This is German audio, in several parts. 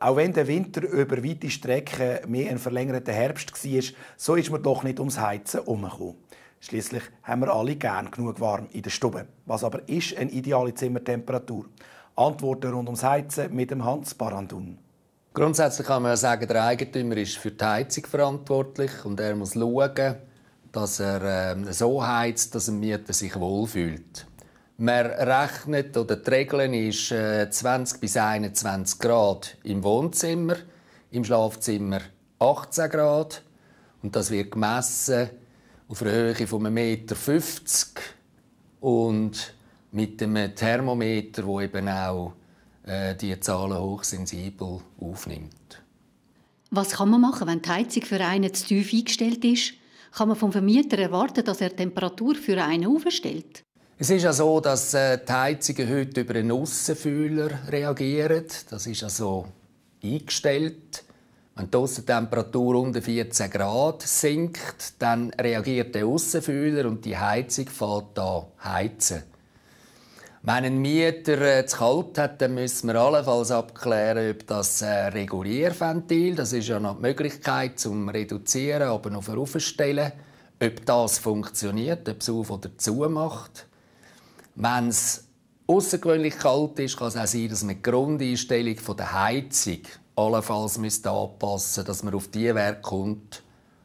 Auch wenn der Winter über weite Strecken mehr ein verlängerter Herbst war, so ist man doch nicht ums Heizen herumgekommen. Schließlich haben wir alle gern genug warm in der Stube. Was aber ist eine ideale Zimmertemperatur? Antworten rund ums Heizen mit dem Hans Barandun. Grundsätzlich kann man sagen, der Eigentümer ist für die Heizung verantwortlich und er muss schauen, dass er ähm, so heizt, dass der Mieter sich wohlfühlt. Man rechnet oder die Regeln ist 20 äh, bis 21 Grad im Wohnzimmer, im Schlafzimmer 18 Grad und das wird gemessen auf einer Höhe von 1,50 Meter und mit einem Thermometer, wo eben auch äh, die Zahlen hochsensibel aufnimmt. Was kann man machen, wenn die Heizung für einen zu tief eingestellt ist? Kann man vom Vermieter erwarten, dass er die Temperatur für einen aufstellt? Es ist ja so, dass äh, die Heizungen heute über einen Aussenfühler reagieren. Das ist also eingestellt. Wenn die Aussentemperatur unter 14 Grad sinkt, dann reagiert der Aussenfühler und die Heizung fängt an heizen. Wenn ein Mieter äh, zu kalt hat, dann müssen wir allenfalls abklären, ob das äh, Regulierventil, das ist ja noch die Möglichkeit zum Reduzieren, aber noch aufstellen, ob das funktioniert, ob es auf oder zu macht. Wenn es außergewöhnlich kalt ist, kann es auch sein, dass man die Grundeinstellung der Heizung allenfalls anpassen dass man auf die Werte kommt,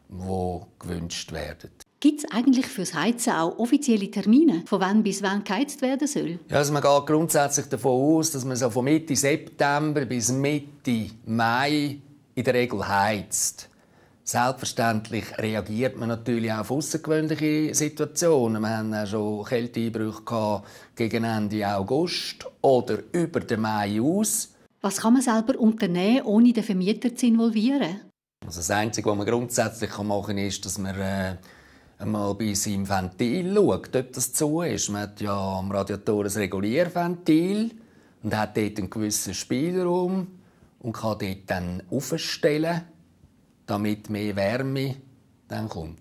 die gewünscht werden. Gibt es eigentlich fürs Heizen auch offizielle Termine, von wann bis wann geheizt werden soll? Ja, also man geht grundsätzlich davon aus, dass man so von Mitte September bis Mitte Mai in der Regel heizt. Selbstverständlich reagiert man natürlich auch auf außergewöhnliche Situationen. Wir haben ja schon Kälteeinbrüche gegen Ende August oder über den Mai aus. Was kann man selber unternehmen, ohne den Vermieter zu involvieren? Also das Einzige, was man grundsätzlich machen kann, ist, dass man äh, einmal bei seinem Ventil schaut, ob das zu ist. Man hat ja am Radiator ein Regulierventil und hat dort einen gewissen Spielraum und kann dort dann aufstellen damit mehr Wärme dann kommt.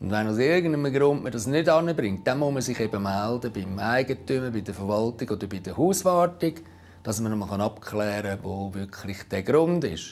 Und wenn aus irgendeinem Grund man das nicht anbringt, dann muss man sich eben melden beim Eigentümer, bei der Verwaltung oder bei der Hauswartung, dass man mal abklären kann, wo wirklich der Grund ist.